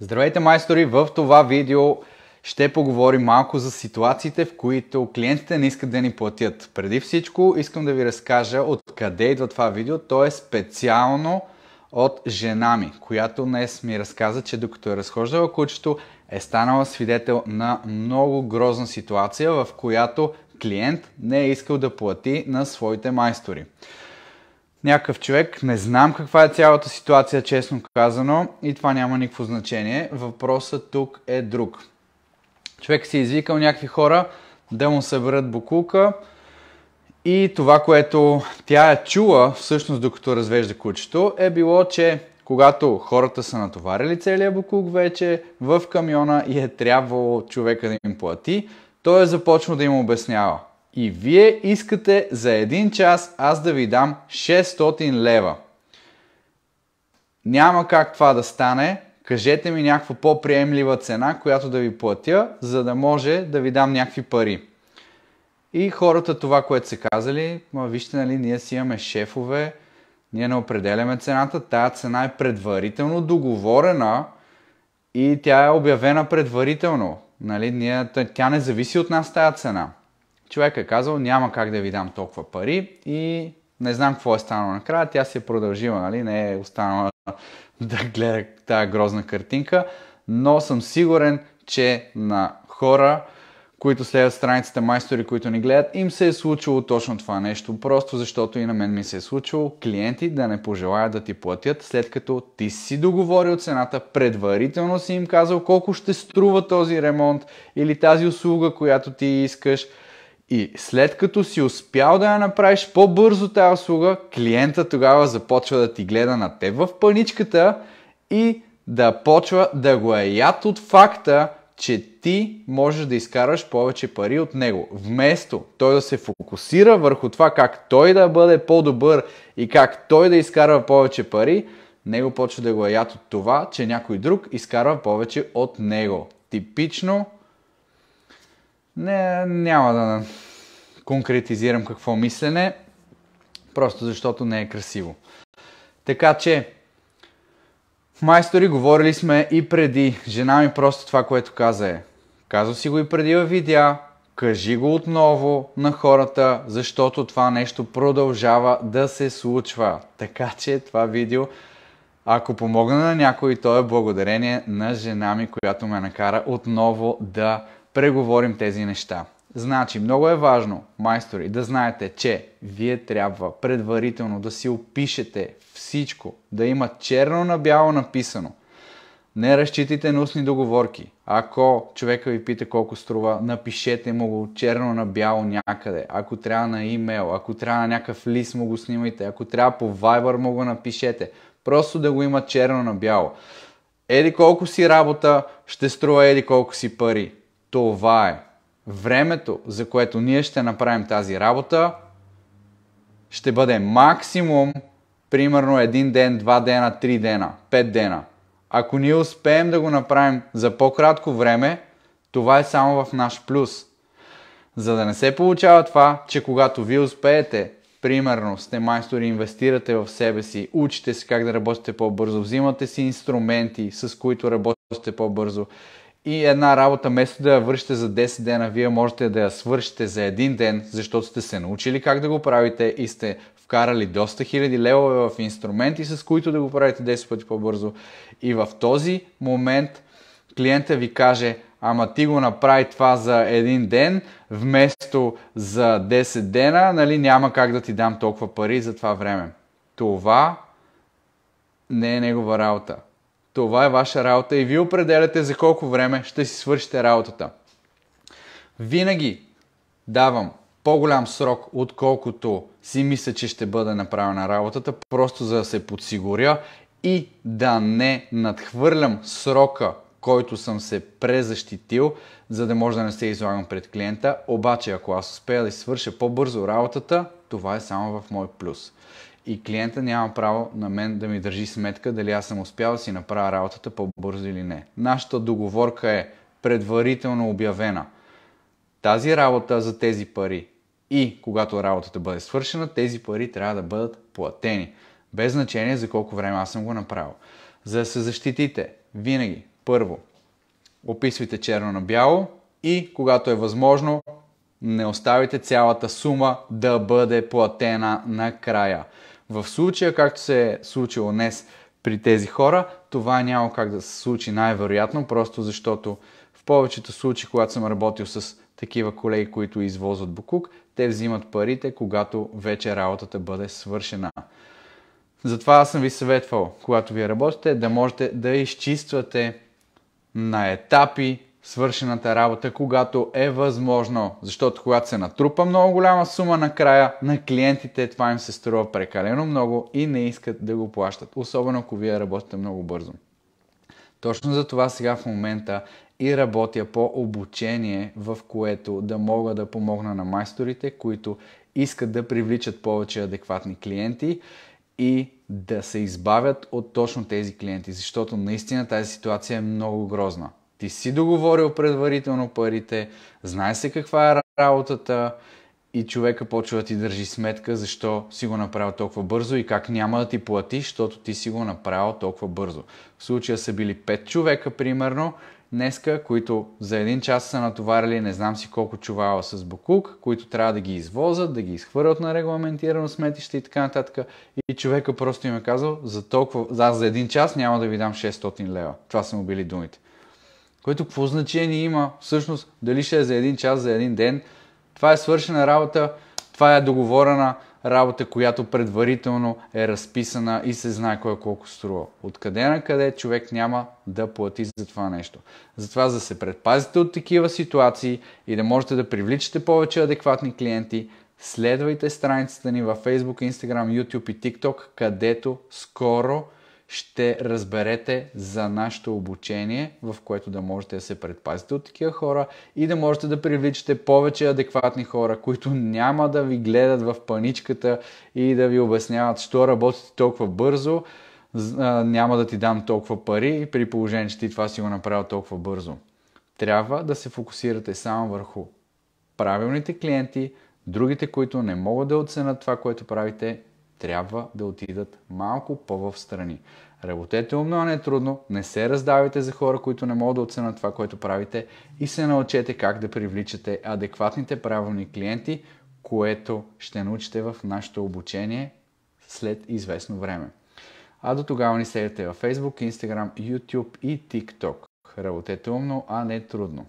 Здравейте майстори! В това видео ще поговорим малко за ситуациите, в които клиентите не искат да ни платят. Преди всичко искам да ви разкажа откъде идва това видео. То е специално от жена ми, която днес ми разказа, че докато е разхождала кучето, е станала свидетел на много грозна ситуация, в която клиент не е искал да плати на своите майстори някакъв човек. Не знам каква е цялата ситуация, честно казано, и това няма никакво значение. Въпросът тук е друг. Човек си е извикал някакви хора да му съберат букулка и това, което тя е чула, всъщност докато развежда кучето, е било, че когато хората са натоварили целия букук вече в камиона и е трябвало човека да им плати, той е започнал да им обяснява и вие искате за един час аз да ви дам 600 лева. Няма как това да стане. Кажете ми някаква по-приемлива цена, която да ви платя, за да може да ви дам някакви пари. И хората това, което са казали, ма вижте, нали, ние си имаме шефове, ние не определяме цената, тая цена е предварително договорена и тя е обявена предварително. Нали, ние, тя не зависи от нас тая цена. Човек е казал, няма как да ви дам толкова пари и не знам какво е станало накрая. Тя се е продължила, нали? не е останала да гледа тази грозна картинка, но съм сигурен, че на хора, които следват страницата майстори, които ни гледат, им се е случило точно това нещо. Просто защото и на мен ми се е случило клиенти да не пожелаят да ти платят, след като ти си договорил цената, предварително си им казал колко ще струва този ремонт или тази услуга, която ти искаш – и след като си успял да я направиш по-бързо тази услуга, клиента тогава започва да ти гледа на теб в паничката и да почва да го е яд от факта, че ти можеш да изкараш повече пари от него. Вместо той да се фокусира върху това как той да бъде по-добър и как той да изкарва повече пари, него почва да го е яд от това, че някой друг изкарва повече от него. Типично не, няма да конкретизирам какво мислене, просто защото не е красиво. Така че, майстори, говорили сме и преди. Жена ми просто това, което каза е. Казва си го и преди във видеа, кажи го отново на хората, защото това нещо продължава да се случва. Така че това видео, ако помогна на някой, то е благодарение на жена ми, която ме накара отново да преговорим тези неща. Значи, много е важно, майстори, да знаете, че вие трябва предварително да си опишете всичко, да има черно на бяло написано. Не разчитайте на устни договорки. Ако човека ви пита колко струва, напишете му го черно на бяло някъде. Ако трябва на имейл, ако трябва на някакъв лист му го снимайте, ако трябва по Viber му го напишете. Просто да го има черно на бяло. Еди колко си работа, ще струва еди колко си пари. Това е времето, за което ние ще направим тази работа, ще бъде максимум примерно един ден, два дена, три дена, пет дена. Ако ние успеем да го направим за по-кратко време, това е само в наш плюс. За да не се получава това, че когато вие успеете, примерно сте майстори, инвестирате в себе си, учите се как да работите по-бързо, взимате си инструменти, с които работите по-бързо и една работа, вместо да я вършите за 10 дена, вие можете да я свършите за един ден, защото сте се научили как да го правите и сте вкарали доста хиляди левове в инструменти, с които да го правите 10 пъти по-бързо. И в този момент клиента ви каже, ама ти го направи това за един ден, вместо за 10 дена, нали, няма как да ти дам толкова пари за това време. Това не е негова работа. Това е ваша работа и вие определяте за колко време ще си свършите работата. Винаги давам по-голям срок, отколкото си мисля, че ще бъде направена работата, просто за да се подсигуря и да не надхвърлям срока, който съм се презащитил, за да може да не се излагам пред клиента. Обаче, ако аз успея да свърша по-бързо работата, това е само в мой плюс и клиента няма право на мен да ми държи сметка дали аз съм успял да си направя работата по-бързо или не. Нашата договорка е предварително обявена. Тази работа за тези пари и когато работата бъде свършена, тези пари трябва да бъдат платени. Без значение за колко време аз съм го направил. За да се защитите, винаги, първо, описвайте черно на бяло и когато е възможно, не оставите цялата сума да бъде платена накрая. В случая, както се е случило днес при тези хора, това няма как да се случи най-вероятно, просто защото в повечето случаи, когато съм работил с такива колеги, които извозват букук, те взимат парите, когато вече работата бъде свършена. Затова аз съм ви съветвал, когато вие работите, да можете да изчиствате на етапи свършената работа, когато е възможно. Защото когато се натрупа много голяма сума накрая, на клиентите това им се струва прекалено много и не искат да го плащат. Особено ако вие работите много бързо. Точно за това сега в момента и работя по обучение, в което да мога да помогна на майсторите, които искат да привличат повече адекватни клиенти и да се избавят от точно тези клиенти, защото наистина тази ситуация е много грозна. Ти си договорил предварително парите, знае се каква е работата и човека почва да ти държи сметка защо си го направил толкова бързо и как няма да ти плати, защото ти си го направил толкова бързо. В случая са били 5 човека, примерно, днеска, които за един час са натоварили не знам си колко чувала с Бакук, които трябва да ги извозат, да ги изхвърлят на регламентирано сметище и така нататък. И човека просто им е казал, за, толкова, за, за един час няма да ви дам 600 лева. Това са му били думите. Което какво значение има всъщност, дали ще е за един час, за един ден. Това е свършена работа, това е договорена работа, която предварително е разписана и се знае кой колко струва. Откъде на къде човек няма да плати за това нещо. Затова за да се предпазите от такива ситуации и да можете да привличате повече адекватни клиенти, следвайте страницата ни във Facebook, Instagram, YouTube и TikTok, където скоро – ще разберете за нашето обучение, в което да можете да се предпазите от такива хора и да можете да привличате повече адекватни хора, които няма да ви гледат в паничката и да ви обясняват, що работите толкова бързо, няма да ти дам толкова пари, при положение, че ти това си го направил толкова бързо. Трябва да се фокусирате само върху правилните клиенти, другите, които не могат да оценят това, което правите трябва да отидат малко по-в страни. Работете умно, а не трудно. Не се раздавайте за хора, които не могат да оценят това, което правите и се научете как да привличате адекватните правилни клиенти, което ще научите в нашето обучение след известно време. А до тогава ни следвате във Facebook, Instagram, YouTube и TikTok. Работете умно, а не трудно.